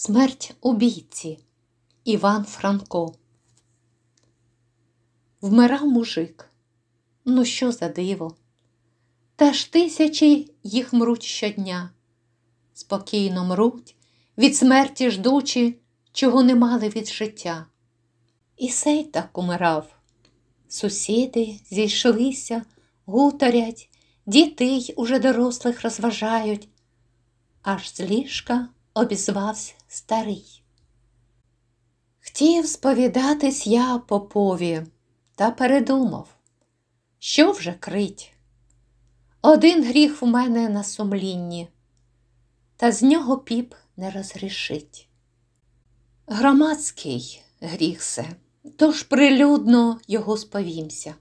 Смерть у бійці Іван Франко. Вмирав мужик. Ну що за диво? Та ж тисячі їх мруть щодня. Спокійно мруть, від смерті ждучи, чого не мали від життя. І сей так умирав. Сусіди зійшлися, гуторять, дітей уже дорослих розважають, аж з ліжка обізвався старий. Хотів сповідатись я попові та передумав, що вже крить. Один гріх в мене на сумлінні, та з нього піп не розрішить. Громадський гріх се, тож прилюдно його сповімся.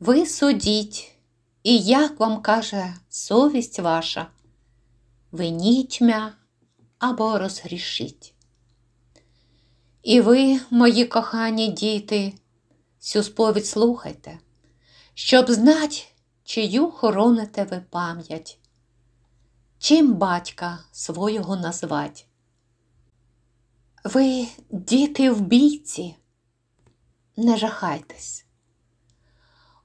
Ви судіть, і як вам каже совість ваша, винітьмя або розгрішіть. І ви, мої кохані діти, цю сповідь слухайте, щоб знать, чию хороните ви пам'ять, чим батька свого назвать. Ви, діти в бійці, не жахайтесь.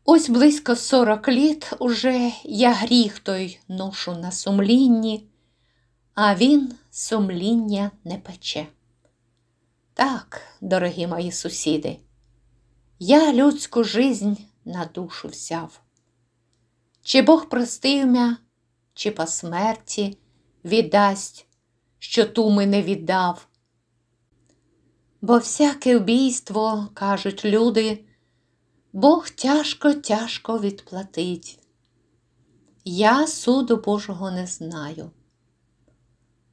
Ось близько сорок літ уже я гріх той ношу на сумлінні а він сумління не пече. Так, дорогі мої сусіди, я людську жизнь на душу взяв. Чи Бог простив мя, чи по смерті віддасть, що туми не віддав. Бо всяке вбійство, кажуть люди, Бог тяжко, тяжко відплатить. Я суду Божого не знаю.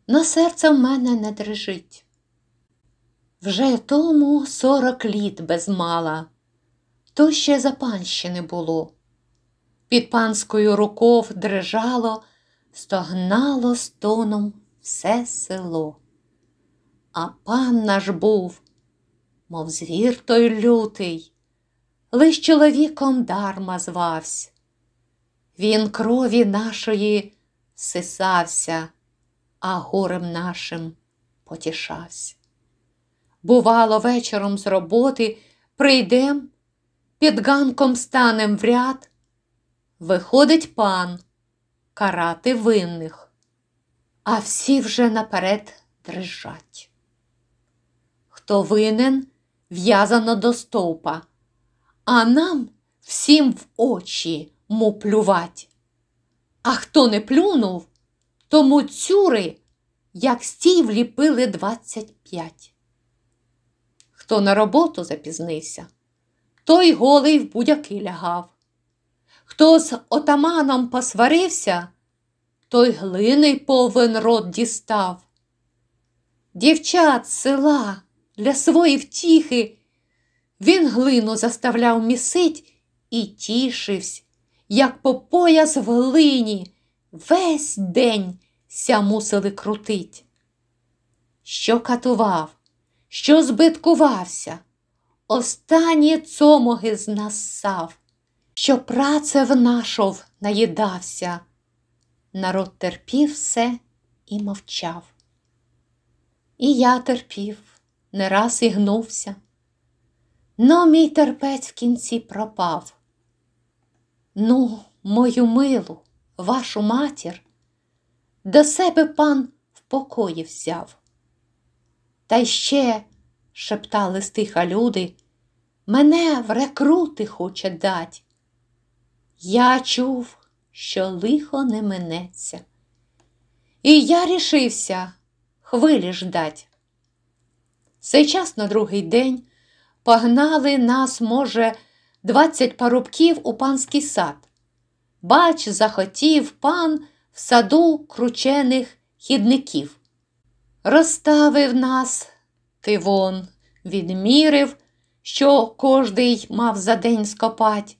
На серце в мене не дрижить. Вже тому сорок літ без мала, то ще за панщини було. Під панською руков дрижало, стогнало стоном все село. А пан наш був, мов звір той лютий, лиш чоловіком дарма звався. Він крові нашої сисався, а горем нашим потішався. Бувало, вечором з роботи прийдем, під ганком станем в ряд. Виходить пан карати винних, а всі вже наперед дрижать. Хто винен, в'язано до стовпа, а нам всім в очі му плювать. А хто не плюнув, тому цюри, як стій вліпили п'ять. Хто на роботу запізнився, той голий в будяки лягав. Хто з отаманом посварився, той глини повен рот дістав. Дівчат села для свої втіхи, він глину заставляв місить і тішивсь, як по пояс в глині весь день ся мусили крутить. Що катував, що збиткувався, останні цомоги з нас сав, що працев нашов наїдався, народ терпів все і мовчав. І я терпів, не раз і гнувся, но мій терпець в кінці пропав. Ну, мою милу, вашу матір, до себе пан в покої взяв. Та ще, шептали стиха люди, мене в рекрути хоче дать. Я чув, що лихо не минеться. І я рішився хвилі ждать. Сей час на другий день погнали нас, може, двадцять парубків у панський сад бач, захотів пан в саду кручених хідників. Розставив нас Тивон, відмірив, що кожний мав за день скопать.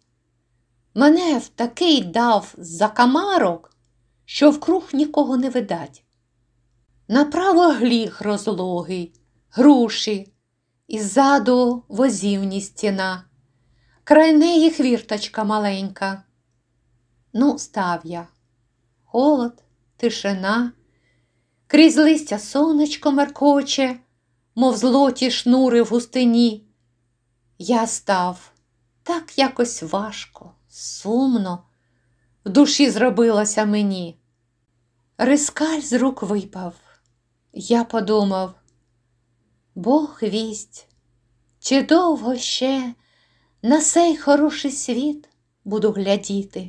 Мене в такий дав за камарок, що вкруг нікого не видать. Направо гліх розлогий, груші, і ззаду возівні стіна, край неї хвірточка маленька ну, став я. Холод, тишина, крізь листя сонечко меркоче, мов злоті шнури в густині. Я став так якось важко, сумно, в душі зробилося мені. Рискаль з рук випав. Я подумав, Бог вість, чи довго ще на сей хороший світ буду глядіти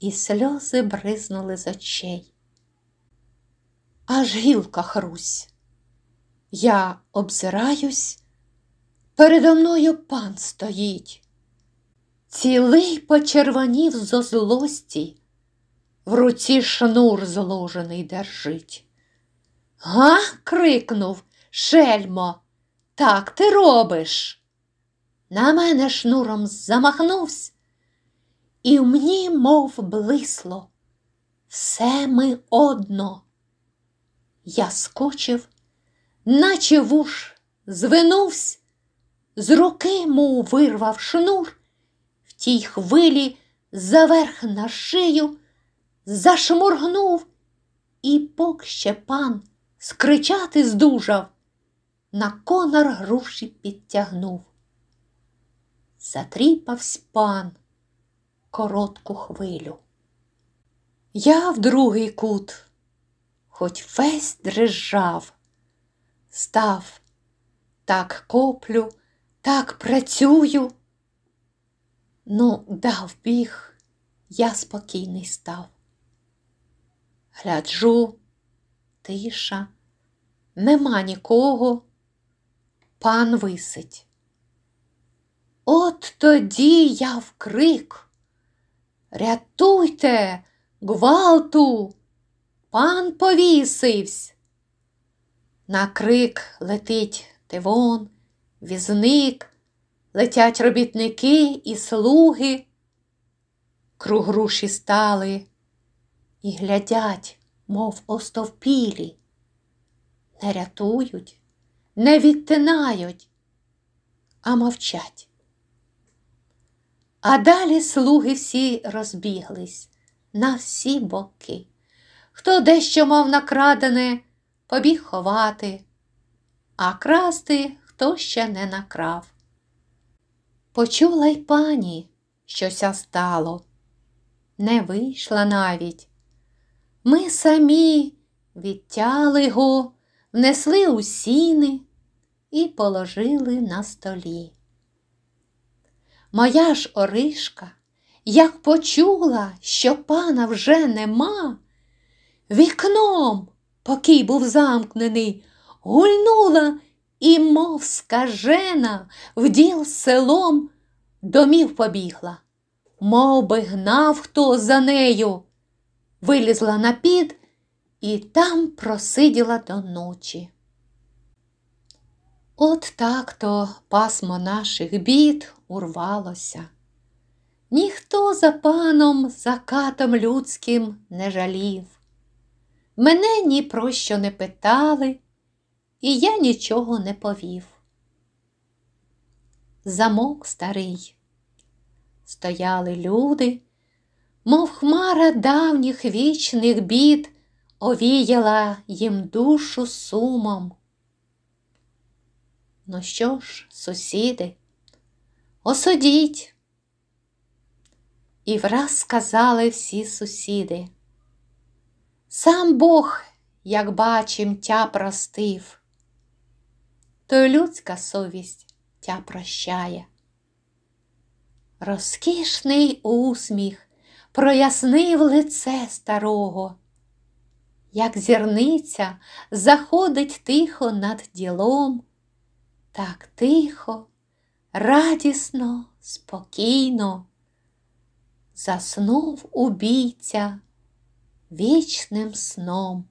і сльози бризнули з очей. Аж гілка хрусь. Я обзираюсь, передо мною пан стоїть. Цілий почервонів зо злості, в руці шнур зложений держить. Га? крикнув шельмо, так ти робиш. На мене шнуром замахнувсь і в мені, мов блисло, все ми одно. Я скочив, наче вуш, звинувсь, з руки му вирвав шнур, в тій хвилі заверх на шию, зашморгнув, і пок ще пан скричати здужав, на конар груші підтягнув. Затріпавсь пан коротку хвилю. Я в другий кут, хоч весь дрижав, став, так коплю, так працюю. Ну, дав біг, я спокійний став. Гляджу, тиша, нема нікого, пан висить. От тоді я вкрик. Рятуйте, гвалту, пан повісивсь. На крик летить тивон, візник, летять робітники і слуги. Круг руші стали і глядять, мов остовпілі. Не рятують, не відтинають, а мовчать. А далі слуги всі розбіглись на всі боки. Хто дещо мав накрадене, побіг ховати, а красти хто ще не накрав. Почула й пані, щося стало, не вийшла навіть. Ми самі відтяли го, внесли у сіни і положили на столі моя ж Оришка, як почула, що пана вже нема, вікном, покій був замкнений, гульнула і, мов скажена, в діл селом домів побігла, мов би гнав хто за нею, вилізла на під і там просиділа до ночі. От так то пасмо наших бід урвалося. Ніхто за паном, за катом людським не жалів. Мене ні про що не питали, і я нічого не повів. Замок старий. Стояли люди, мов хмара давніх вічних бід, овіяла їм душу сумом. Ну що ж, сусіди, осудіть. І враз сказали всі сусіди. Сам Бог, як бачим, тя простив, то й людська совість тя прощає. Розкішний усміх прояснив лице старого, як зірниця заходить тихо над ділом так тихо, радісно, спокійно. Заснув убійця вічним сном.